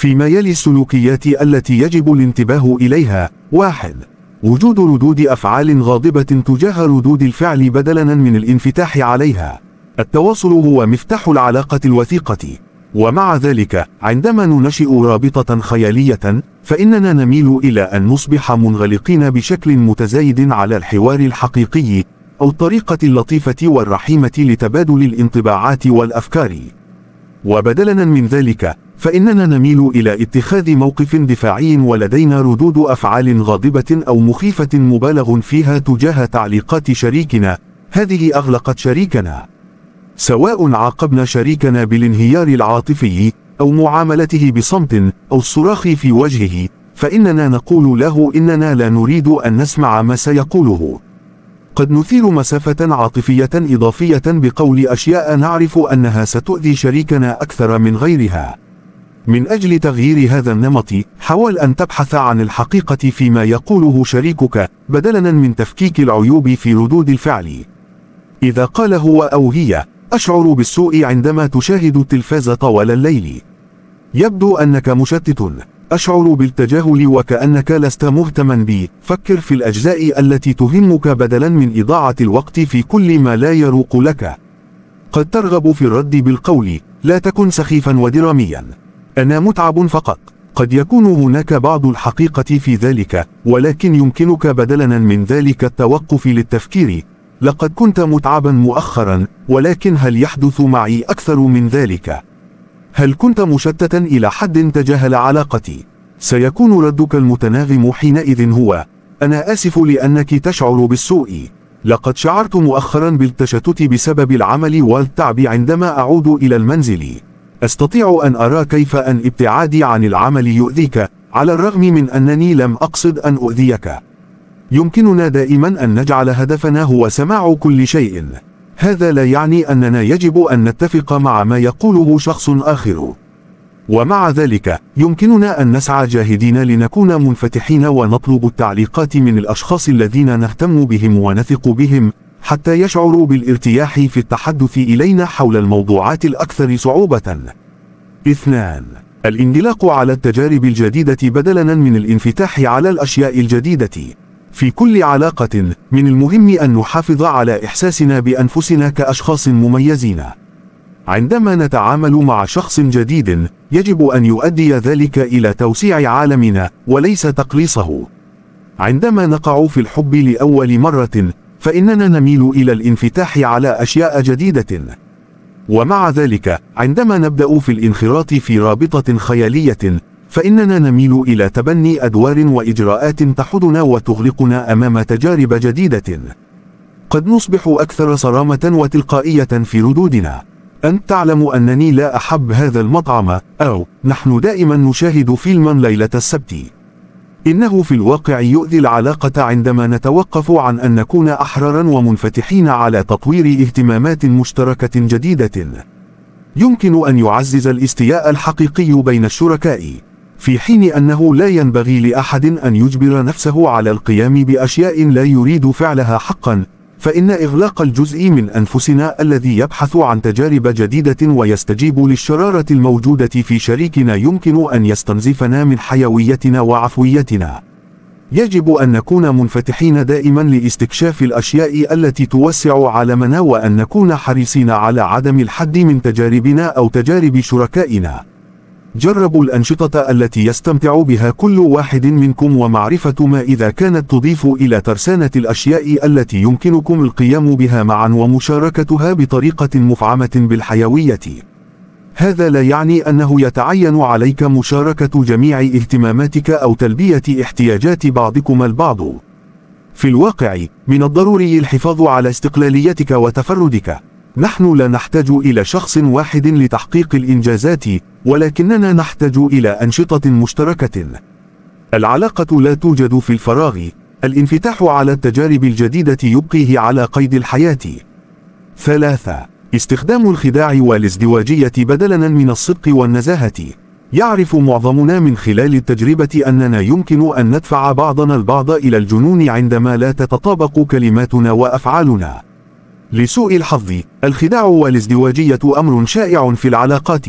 فيما يلي السلوكيات التي يجب الانتباه إليها واحد وجود ردود أفعال غاضبة تجاه ردود الفعل بدلا من الانفتاح عليها التواصل هو مفتاح العلاقة الوثيقة ومع ذلك عندما ننشئ رابطة خيالية فإننا نميل إلى أن نصبح منغلقين بشكل متزايد على الحوار الحقيقي أو الطريقة اللطيفة والرحيمة لتبادل الانطباعات والأفكار وبدلا من ذلك فإننا نميل إلى اتخاذ موقف دفاعي ولدينا ردود أفعال غاضبة أو مخيفة مبالغ فيها تجاه تعليقات شريكنا هذه أغلقت شريكنا سواء عاقبنا شريكنا بالانهيار العاطفي أو معاملته بصمت أو الصراخ في وجهه فإننا نقول له إننا لا نريد أن نسمع ما سيقوله قد نثير مسافة عاطفية إضافية بقول أشياء نعرف أنها ستؤذي شريكنا أكثر من غيرها من أجل تغيير هذا النمط حاول أن تبحث عن الحقيقة فيما يقوله شريكك بدلا من تفكيك العيوب في ردود الفعل إذا قال هو أو هي أشعر بالسوء عندما تشاهد التلفاز طوال الليل يبدو أنك مشتت أشعر بالتجاهل وكأنك لست مهتما بي فكر في الأجزاء التي تهمك بدلا من إضاعة الوقت في كل ما لا يروق لك قد ترغب في الرد بالقول لا تكن سخيفا ودراميا أنا متعب فقط قد يكون هناك بعض الحقيقة في ذلك ولكن يمكنك بدلا من ذلك التوقف للتفكير لقد كنت متعبا مؤخرا ولكن هل يحدث معي أكثر من ذلك؟ هل كنت مشتتا إلى حد تجاهل علاقتي؟ سيكون ردك المتناغم حينئذ هو أنا آسف لأنك تشعر بالسوء لقد شعرت مؤخرا بالتشتت بسبب العمل والتعب عندما أعود إلى المنزل أستطيع أن أرى كيف أن ابتعادي عن العمل يؤذيك على الرغم من أنني لم أقصد أن أؤذيك يمكننا دائما أن نجعل هدفنا هو سماع كل شيء هذا لا يعني أننا يجب أن نتفق مع ما يقوله شخص آخر ومع ذلك يمكننا أن نسعى جاهدين لنكون منفتحين ونطلب التعليقات من الأشخاص الذين نهتم بهم ونثق بهم حتى يشعروا بالارتياح في التحدث إلينا حول الموضوعات الأكثر صعوبة. اثنان الانطلاق على التجارب الجديدة بدلا من الانفتاح على الأشياء الجديدة. في كل علاقة من المهم أن نحافظ على إحساسنا بأنفسنا كأشخاص مميزين. عندما نتعامل مع شخص جديد يجب أن يؤدي ذلك إلى توسيع عالمنا وليس تقليصه. عندما نقع في الحب لأول مرة فإننا نميل إلى الانفتاح على أشياء جديدة ومع ذلك عندما نبدأ في الانخراط في رابطة خيالية فإننا نميل إلى تبني أدوار وإجراءات تحدنا وتغلقنا أمام تجارب جديدة قد نصبح أكثر صرامة وتلقائية في ردودنا أنت تعلم أنني لا أحب هذا المطعم أو نحن دائما نشاهد فيلما ليلة السبت إنه في الواقع يؤذي العلاقة عندما نتوقف عن أن نكون أحرارا ومنفتحين على تطوير اهتمامات مشتركة جديدة يمكن أن يعزز الاستياء الحقيقي بين الشركاء في حين أنه لا ينبغي لأحد أن يجبر نفسه على القيام بأشياء لا يريد فعلها حقا فإن إغلاق الجزء من أنفسنا الذي يبحث عن تجارب جديدة ويستجيب للشرارة الموجودة في شريكنا يمكن أن يستنزفنا من حيويتنا وعفويتنا يجب أن نكون منفتحين دائما لاستكشاف الأشياء التي توسع عالمنا وأن نكون حريصين على عدم الحد من تجاربنا أو تجارب شركائنا جربوا الأنشطة التي يستمتع بها كل واحد منكم ومعرفة ما إذا كانت تضيف إلى ترسانة الأشياء التي يمكنكم القيام بها معا ومشاركتها بطريقة مفعمة بالحيوية. هذا لا يعني أنه يتعين عليك مشاركة جميع اهتماماتك أو تلبية احتياجات بعضكم البعض. في الواقع، من الضروري الحفاظ على استقلاليتك وتفردك. نحن لا نحتاج إلى شخص واحد لتحقيق الإنجازات ولكننا نحتاج إلى أنشطة مشتركة العلاقة لا توجد في الفراغ الانفتاح على التجارب الجديدة يبقيه على قيد الحياة ثلاثة استخدام الخداع والازدواجية بدلا من الصدق والنزاهة يعرف معظمنا من خلال التجربة أننا يمكن أن ندفع بعضنا البعض إلى الجنون عندما لا تتطابق كلماتنا وأفعالنا لسوء الحظ الخداع والازدواجية أمر شائع في العلاقات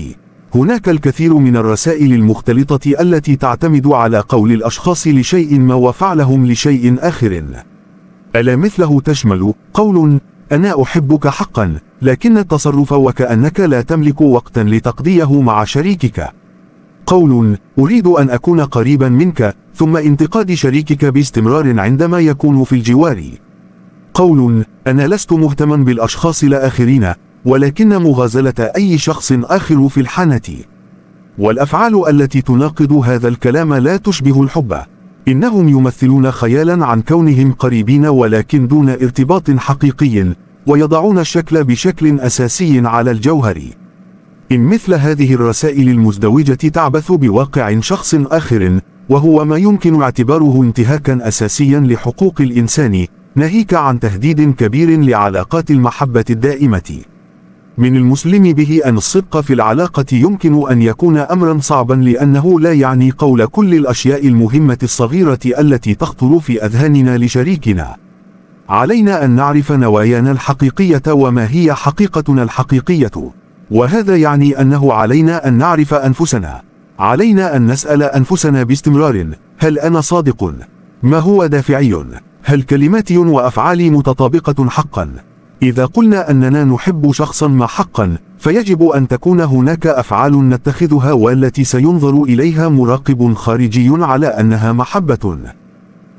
هناك الكثير من الرسائل المختلطة التي تعتمد على قول الأشخاص لشيء ما وفعلهم لشيء آخر ألا مثله تشمل قول أنا أحبك حقا لكن التصرف وكأنك لا تملك وقتا لتقضيه مع شريكك قول أريد أن أكون قريبا منك ثم انتقاد شريكك باستمرار عندما يكون في الجوار قول أنا لست مهتما بالأشخاص الآخرين ولكن مغازلة أي شخص آخر في الحانة والأفعال التي تناقض هذا الكلام لا تشبه الحب إنهم يمثلون خيالا عن كونهم قريبين ولكن دون ارتباط حقيقي ويضعون الشكل بشكل أساسي على الجوهر إن مثل هذه الرسائل المزدوجة تعبث بواقع شخص آخر وهو ما يمكن اعتباره انتهاكا أساسيا لحقوق الإنسان ناهيك عن تهديد كبير لعلاقات المحبة الدائمة من المسلم به أن الصدق في العلاقة يمكن أن يكون أمرا صعبا لأنه لا يعني قول كل الأشياء المهمة الصغيرة التي تخطر في أذهاننا لشريكنا علينا أن نعرف نوايانا الحقيقية وما هي حقيقتنا الحقيقية وهذا يعني أنه علينا أن نعرف أنفسنا علينا أن نسأل أنفسنا باستمرار هل أنا صادق؟ ما هو دافعي؟ هل كلماتي وأفعالي متطابقة حقا؟ إذا قلنا أننا نحب شخصا ما حقا فيجب أن تكون هناك أفعال نتخذها والتي سينظر إليها مراقب خارجي على أنها محبة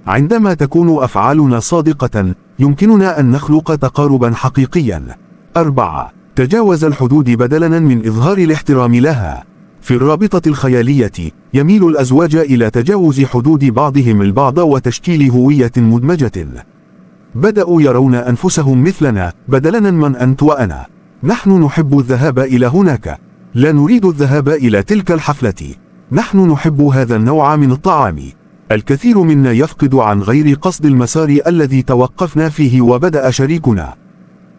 عندما تكون أفعالنا صادقة يمكننا أن نخلق تقاربا حقيقيا 4. تجاوز الحدود بدلا من إظهار الاحترام لها في الرابطة الخيالية يميل الأزواج إلى تجاوز حدود بعضهم البعض وتشكيل هوية مدمجة بدأوا يرون أنفسهم مثلنا بدلا من أنت وأنا نحن نحب الذهاب إلى هناك لا نريد الذهاب إلى تلك الحفلة نحن نحب هذا النوع من الطعام الكثير منا يفقد عن غير قصد المسار الذي توقفنا فيه وبدأ شريكنا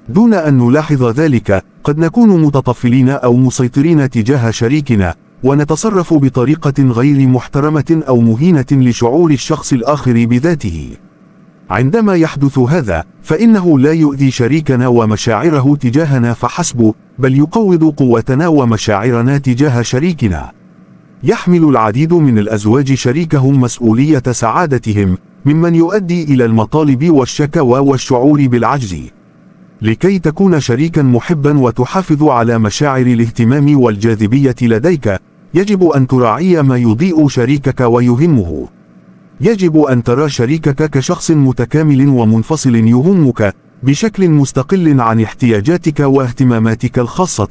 دون أن نلاحظ ذلك قد نكون متطفلين أو مسيطرين تجاه شريكنا ونتصرف بطريقة غير محترمة أو مهينة لشعور الشخص الآخر بذاته عندما يحدث هذا فإنه لا يؤذي شريكنا ومشاعره تجاهنا فحسب بل يقوض قوتنا ومشاعرنا تجاه شريكنا يحمل العديد من الأزواج شريكهم مسؤولية سعادتهم ممن يؤدي إلى المطالب والشكوى والشعور بالعجز لكي تكون شريكا محبا وتحافظ على مشاعر الاهتمام والجاذبية لديك يجب أن تراعي ما يضيء شريكك ويهمه يجب أن ترى شريكك كشخص متكامل ومنفصل يهمك بشكل مستقل عن احتياجاتك واهتماماتك الخاصة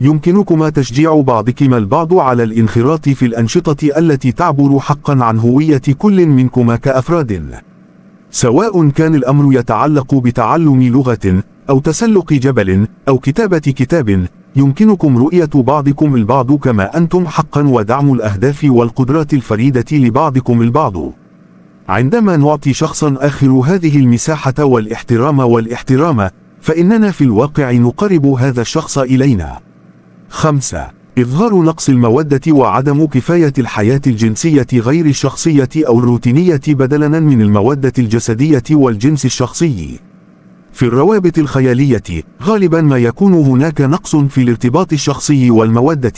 يمكنكما تشجيع بعضكما البعض على الانخراط في الأنشطة التي تعبر حقا عن هوية كل منكما كأفراد سواء كان الأمر يتعلق بتعلم لغة أو تسلق جبل أو كتابة كتاب يمكنكم رؤية بعضكم البعض كما أنتم حقا ودعم الأهداف والقدرات الفريدة لبعضكم البعض عندما نعطي شخصا آخر هذه المساحة والاحترام والاحترام فإننا في الواقع نقرب هذا الشخص إلينا خمسة إظهار نقص المودة وعدم كفاية الحياة الجنسية غير الشخصية أو الروتينية بدلا من المودة الجسدية والجنس الشخصي في الروابط الخيالية غالبا ما يكون هناك نقص في الارتباط الشخصي والمودة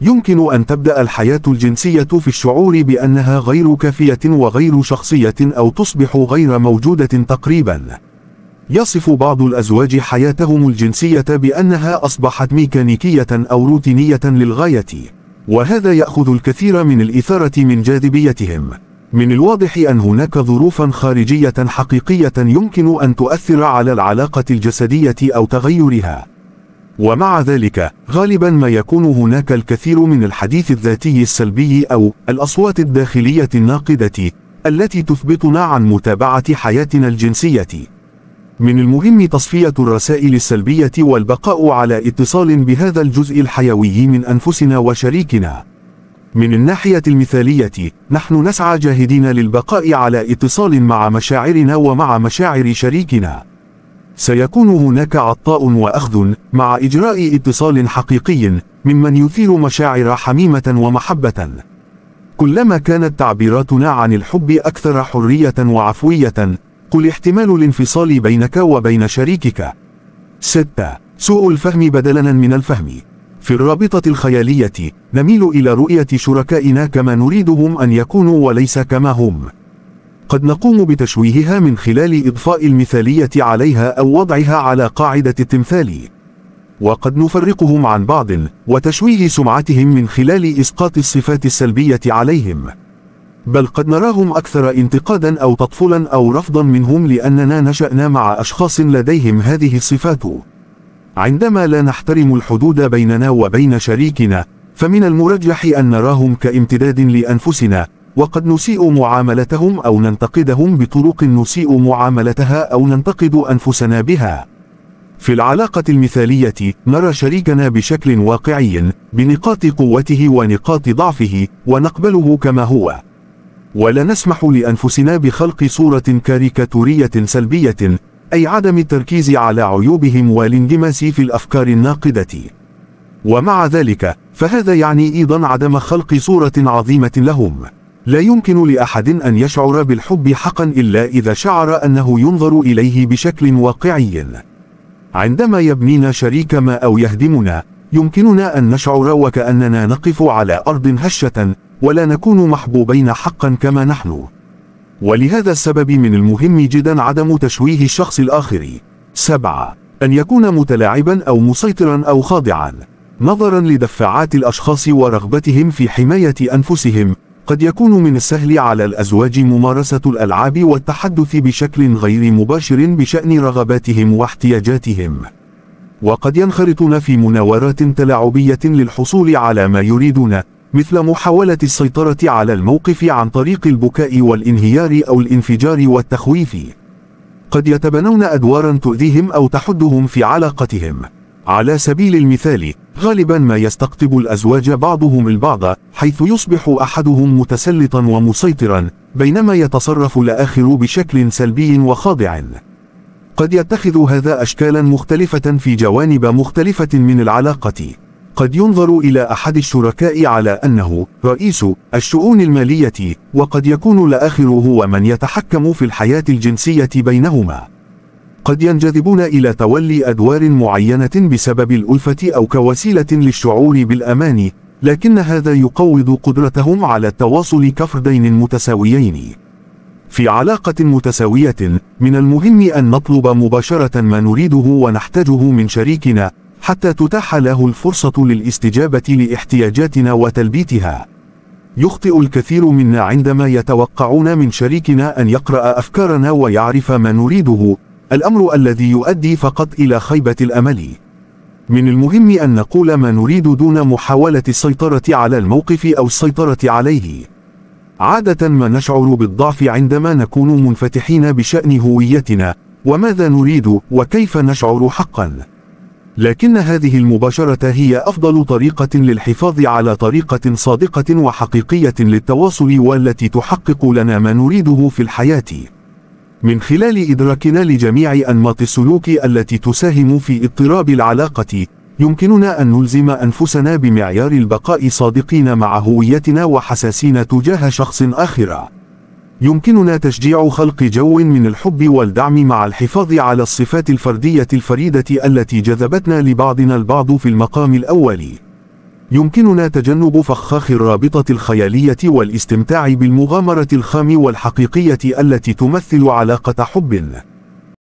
يمكن أن تبدأ الحياة الجنسية في الشعور بأنها غير كافية وغير شخصية أو تصبح غير موجودة تقريباً يصف بعض الأزواج حياتهم الجنسية بأنها أصبحت ميكانيكية أو روتينية للغاية وهذا يأخذ الكثير من الإثارة من جاذبيتهم من الواضح أن هناك ظروفا خارجية حقيقية يمكن أن تؤثر على العلاقة الجسدية أو تغيرها ومع ذلك غالبا ما يكون هناك الكثير من الحديث الذاتي السلبي أو الأصوات الداخلية الناقدة التي تثبتنا عن متابعة حياتنا الجنسية من المهم تصفية الرسائل السلبية والبقاء على اتصال بهذا الجزء الحيوي من أنفسنا وشريكنا من الناحية المثالية نحن نسعى جاهدين للبقاء على اتصال مع مشاعرنا ومع مشاعر شريكنا سيكون هناك عطاء وأخذ مع إجراء اتصال حقيقي ممن يثير مشاعر حميمة ومحبة كلما كانت تعبيراتنا عن الحب أكثر حرية وعفوية قل احتمال الانفصال بينك وبين شريكك 6. سوء الفهم بدلا من الفهم في الرابطة الخيالية نميل إلى رؤية شركائنا كما نريدهم أن يكونوا وليس كما هم قد نقوم بتشويهها من خلال إضفاء المثالية عليها أو وضعها على قاعدة التمثال وقد نفرقهم عن بعض وتشويه سمعتهم من خلال إسقاط الصفات السلبية عليهم بل قد نراهم أكثر انتقادا أو تطفلا أو رفضا منهم لأننا نشأنا مع أشخاص لديهم هذه الصفات عندما لا نحترم الحدود بيننا وبين شريكنا فمن المرجح أن نراهم كامتداد لأنفسنا وقد نسيء معاملتهم أو ننتقدهم بطرق نسيء معاملتها أو ننتقد أنفسنا بها في العلاقة المثالية نرى شريكنا بشكل واقعي بنقاط قوته ونقاط ضعفه ونقبله كما هو ولا نسمح لأنفسنا بخلق صورة كاريكاتورية سلبية أي عدم التركيز على عيوبهم والانجماس في الأفكار الناقدة ومع ذلك فهذا يعني أيضا عدم خلق صورة عظيمة لهم لا يمكن لأحد أن يشعر بالحب حقا إلا إذا شعر أنه ينظر إليه بشكل واقعي عندما يبنينا شريك ما أو يهدمنا يمكننا أن نشعر وكأننا نقف على أرض هشة ولا نكون محبوبين حقا كما نحن ولهذا السبب من المهم جدا عدم تشويه الشخص الآخر سبعة أن يكون متلاعبا أو مسيطرا أو خاضعا نظرا لدفعات الأشخاص ورغبتهم في حماية أنفسهم قد يكون من السهل على الأزواج ممارسة الألعاب والتحدث بشكل غير مباشر بشأن رغباتهم واحتياجاتهم وقد ينخرطون في مناورات تلاعبية للحصول على ما يريدون مثل محاولة السيطرة على الموقف عن طريق البكاء والانهيار أو الانفجار والتخويف قد يتبنون أدوارا تؤذيهم أو تحدهم في علاقتهم على سبيل المثال غالبا ما يستقطب الأزواج بعضهم البعض حيث يصبح أحدهم متسلطا ومسيطرا بينما يتصرف الآخر بشكل سلبي وخاضع قد يتخذ هذا أشكالا مختلفة في جوانب مختلفة من العلاقة قد ينظر إلى أحد الشركاء على أنه رئيس الشؤون المالية وقد يكون الآخر هو من يتحكم في الحياة الجنسية بينهما قد ينجذبون إلى تولي أدوار معينة بسبب الألفة أو كوسيلة للشعور بالأمان لكن هذا يقوض قدرتهم على التواصل كفردين متساويين في علاقة متساوية من المهم أن نطلب مباشرة ما نريده ونحتاجه من شريكنا حتى تتاح له الفرصة للاستجابة لاحتياجاتنا وتلبيتها يخطئ الكثير منا عندما يتوقعون من شريكنا أن يقرأ أفكارنا ويعرف ما نريده الأمر الذي يؤدي فقط إلى خيبة الأمل من المهم أن نقول ما نريد دون محاولة السيطرة على الموقف أو السيطرة عليه عادة ما نشعر بالضعف عندما نكون منفتحين بشأن هويتنا وماذا نريد وكيف نشعر حقا لكن هذه المباشرة هي أفضل طريقة للحفاظ على طريقة صادقة وحقيقية للتواصل والتي تحقق لنا ما نريده في الحياة من خلال إدراكنا لجميع أنماط السلوك التي تساهم في اضطراب العلاقة يمكننا أن نلزم أنفسنا بمعيار البقاء صادقين مع هويتنا وحساسين تجاه شخص آخر. يمكننا تشجيع خلق جو من الحب والدعم مع الحفاظ على الصفات الفردية الفريدة التي جذبتنا لبعضنا البعض في المقام الأول. يمكننا تجنب فخاخ الرابطة الخيالية والاستمتاع بالمغامرة الخام والحقيقية التي تمثل علاقة حب.